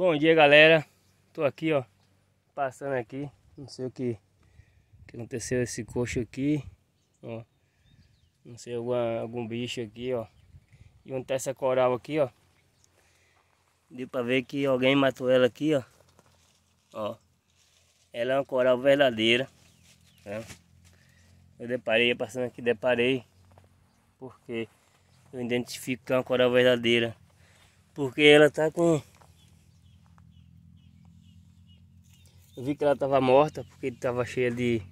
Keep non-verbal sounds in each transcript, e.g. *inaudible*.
Bom dia galera, tô aqui ó, passando aqui, não sei o que, que aconteceu esse coxo aqui, ó, não sei, alguma, algum bicho aqui ó, e onde tá essa coral aqui ó, deu pra ver que alguém matou ela aqui ó, ó, ela é uma coral verdadeira, né? eu deparei, passando aqui, deparei, porque eu identifico que é uma coral verdadeira, porque ela tá com Eu vi que ela estava morta porque estava cheia de,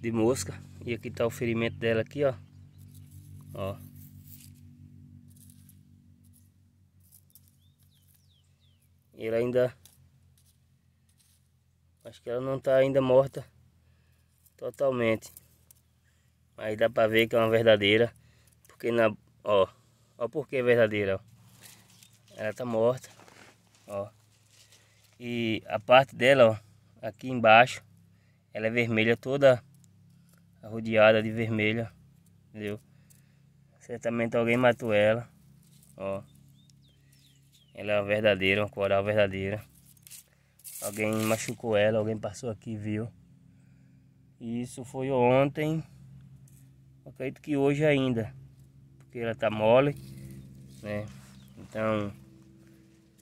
de mosca. E aqui está o ferimento dela aqui, ó. Ó. E ela ainda... Acho que ela não está ainda morta totalmente. Mas dá pra ver que é uma verdadeira. Porque na... Ó. Ó porque é verdadeira, ó. Ela tá morta. Ó. E a parte dela, ó aqui embaixo. Ela é vermelha toda rodeada de vermelha, entendeu? Certamente alguém matou ela, ó. Ela é uma verdadeira, uma coral verdadeira. Alguém machucou ela, alguém passou aqui viu. E isso foi ontem. acredito que hoje ainda. Porque ela tá mole, né? Então,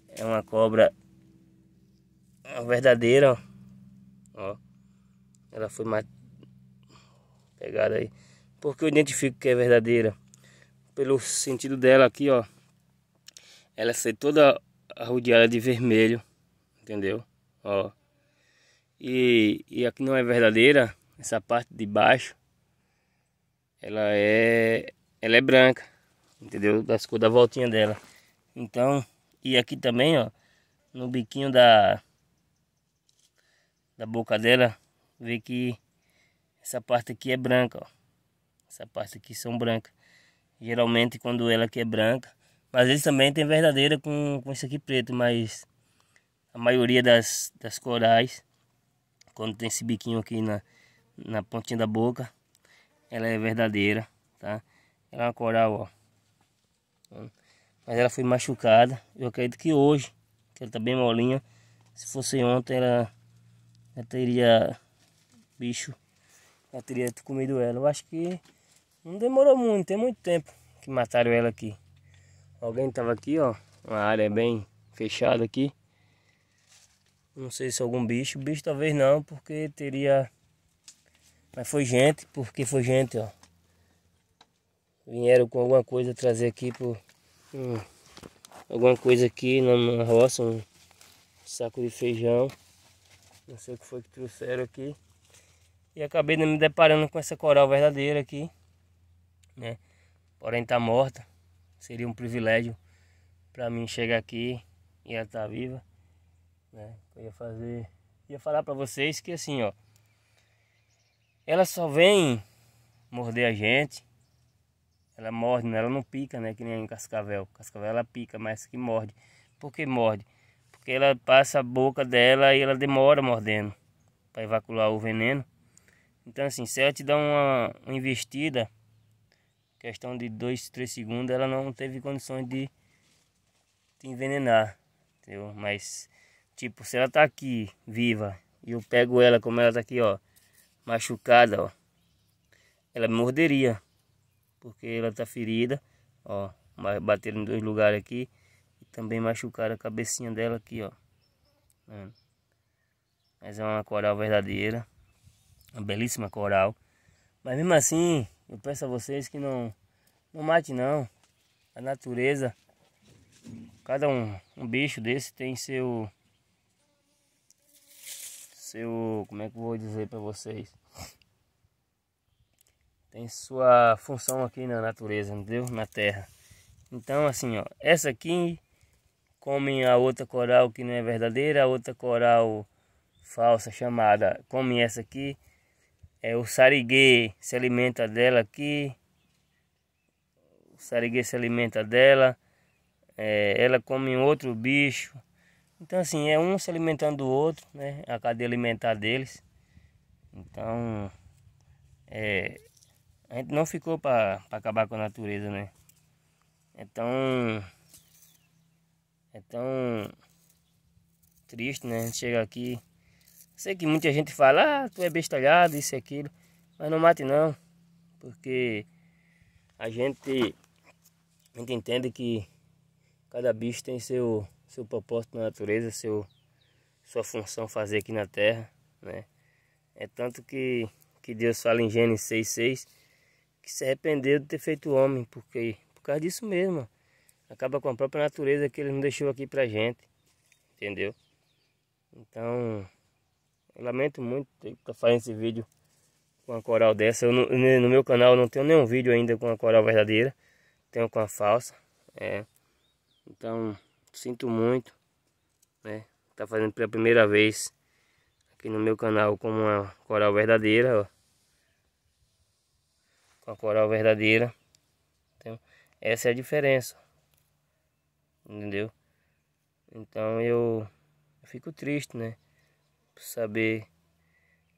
é uma cobra verdadeira, ó. Ó. Ela foi mais pegada aí. Porque eu identifico que é verdadeira. Pelo sentido dela aqui, ó. Ela é foi toda rodeada de vermelho. Entendeu? Ó. E, e aqui não é verdadeira. Essa parte de baixo. Ela é... Ela é branca. Entendeu? Das cor da voltinha dela. Então... E aqui também, ó. No biquinho da da boca dela, vê que essa parte aqui é branca, ó. Essa parte aqui são brancas. Geralmente quando ela aqui é branca, às vezes também tem verdadeira com, com isso aqui preto, mas a maioria das, das corais, quando tem esse biquinho aqui na, na pontinha da boca, ela é verdadeira, tá? Ela é uma coral, ó. Mas ela foi machucada, eu acredito que hoje, que ela tá bem molinha, se fosse ontem ela já teria bicho, já teria comido ela. Eu acho que não demorou muito, tem muito tempo que mataram ela aqui. Alguém tava aqui, ó, uma área bem fechada aqui. Não sei se algum bicho, bicho talvez não, porque teria... Mas foi gente, porque foi gente, ó. Vieram com alguma coisa trazer aqui por... Hum, alguma coisa aqui na, na roça, um saco de feijão. Não sei o que foi que trouxeram aqui. E acabei me deparando com essa coral verdadeira aqui. Né? Porém tá morta. Seria um privilégio para mim chegar aqui e ela tá viva. Né? Eu ia fazer. Ia falar para vocês que assim, ó. Ela só vem morder a gente. Ela morde, né? ela não pica, né? Que nem em cascavel. Cascavel ela pica, mas que morde. Por que morde? que ela passa a boca dela e ela demora mordendo para evacuar o veneno. Então assim, se ela te dá uma, uma investida, questão de 2, 3 segundos, ela não teve condições de te envenenar, entendeu? Mas, tipo, se ela tá aqui, viva, e eu pego ela como ela tá aqui, ó, machucada, ó, ela morderia, porque ela tá ferida, ó, bateram em dois lugares aqui, também machucaram a cabecinha dela aqui, ó. Né? Mas é uma coral verdadeira. Uma belíssima coral. Mas mesmo assim, eu peço a vocês que não, não mate não. A natureza, cada um, um bicho desse tem seu... Seu... Como é que eu vou dizer para vocês? Tem sua função aqui na natureza, entendeu? Na terra. Então, assim, ó. Essa aqui comem a outra coral que não é verdadeira, a outra coral falsa chamada, comem essa aqui, é, o sariguê se alimenta dela aqui, o sariguê se alimenta dela, é, ela come outro bicho, então assim, é um se alimentando do outro, né, a cadeia alimentar deles, então é, a gente não ficou para acabar com a natureza, né, então é tão triste, né? A gente chega aqui. Sei que muita gente fala, ah, tu é bestalhado, isso e aquilo. Mas não mate não. Porque a gente, a gente entende que cada bicho tem seu, seu propósito na natureza, seu, sua função fazer aqui na terra, né? É tanto que, que Deus fala em Gênesis 6,6 que se arrependeu de ter feito homem, porque por causa disso mesmo acaba com a própria natureza que ele não deixou aqui pra gente, entendeu? Então, eu lamento muito ter que fazer esse vídeo com a coral dessa. Eu, no, no, meu canal eu não tenho nenhum vídeo ainda com a coral verdadeira, tenho com a falsa, é. Então, sinto muito, né? Tá fazendo pela primeira vez aqui no meu canal com uma coral verdadeira, ó. Com a coral verdadeira. Então, essa é a diferença entendeu? Então eu, eu fico triste, né? Por saber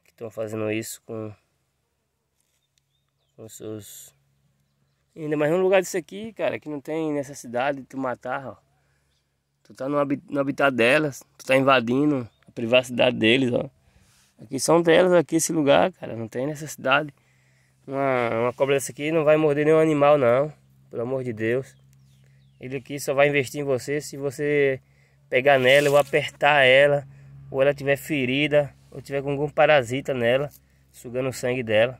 que estão fazendo isso com, com seus. ainda mais num lugar desse aqui, cara, que não tem necessidade de tu matar, ó. Tu tá no, hab no habitat delas, tu tá invadindo a privacidade deles, ó. Aqui são delas, aqui esse lugar, cara, não tem necessidade. Uma, uma cobra dessa aqui não vai morder nenhum animal, não. Pelo amor de Deus. Ele aqui só vai investir em você se você pegar nela ou apertar ela, ou ela tiver ferida, ou tiver com algum parasita nela, sugando o sangue dela.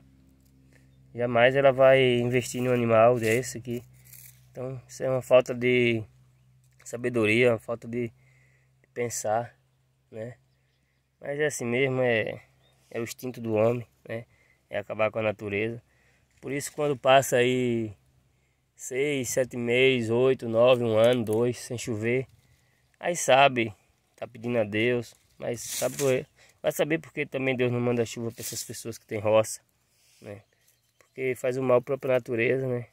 Jamais ela vai investir em um animal desse aqui. Então isso é uma falta de sabedoria, uma falta de, de pensar, né? Mas é assim mesmo, é, é o instinto do homem, né? É acabar com a natureza. Por isso quando passa aí seis, sete meses, oito, nove, um ano, dois, sem chover. Aí sabe, tá pedindo a Deus, mas sabe por Vai saber porque também Deus não manda chuva para essas pessoas que têm roça, né? Porque faz o mal à própria natureza, né?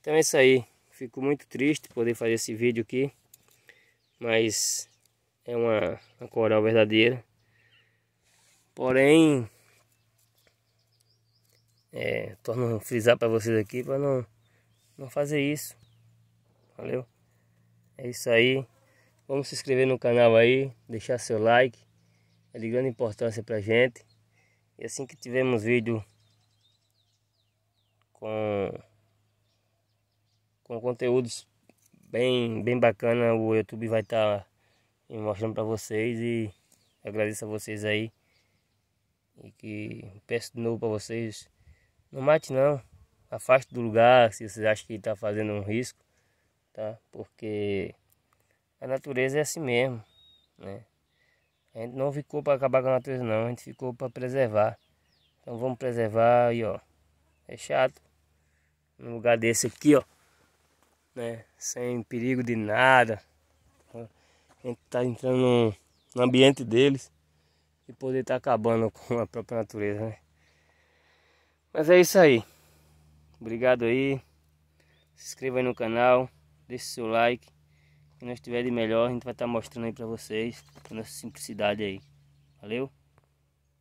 Então é isso aí. Fico muito triste poder fazer esse vídeo aqui, mas é uma, uma coral verdadeira. Porém, é, torno frisar para vocês aqui para não não fazer isso. Valeu? É isso aí. Vamos se inscrever no canal aí, deixar seu like. É de grande importância pra gente. E assim que tivermos vídeo com com conteúdos bem bem bacana, o YouTube vai estar tá mostrando para vocês e agradeço a vocês aí. E que peço de novo para vocês, não mate não afaste do lugar se vocês acham que está fazendo um risco, tá? Porque a natureza é assim mesmo, né? A gente não ficou para acabar com a natureza não, a gente ficou para preservar. Então vamos preservar aí, ó. É chato. Um lugar desse aqui, ó. Né? Sem perigo de nada. A gente tá entrando no, ambiente deles e poder estar tá acabando *laughs* com a própria natureza, né? Mas é isso aí. Obrigado aí. Se inscreva aí no canal. Deixe seu like. Se nós tiver de melhor, a gente vai estar tá mostrando aí pra vocês. A nossa simplicidade aí. Valeu?